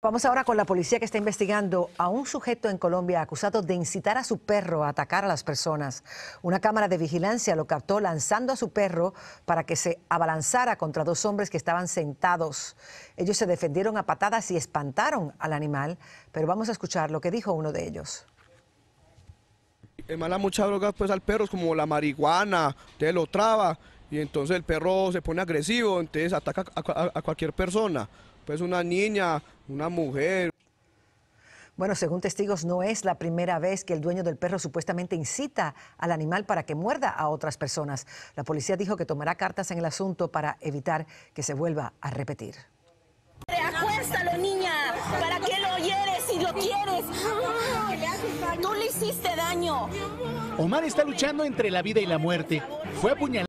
Vamos ahora con la policía que está investigando a un sujeto en Colombia acusado de incitar a su perro a atacar a las personas. Una cámara de vigilancia lo captó lanzando a su perro para que se abalanzara contra dos hombres que estaban sentados. Ellos se defendieron a patadas y espantaron al animal, pero vamos a escuchar lo que dijo uno de ellos. mucha droga pues al perro, como la marihuana, te lo traba y entonces el perro se pone agresivo, entonces ataca a, cualquier persona, pues una niña, una mujer. Bueno, según testigos, no es la primera vez que el dueño del perro supuestamente incita al animal para que muerda a otras personas. La policía dijo que tomará cartas en el asunto para evitar que se vuelva a repetir. Acuéstalo, niña, para que lo hieres lo quieres. No le hiciste daño. Omar está luchando entre la vida y la muerte. Fue apuñalado.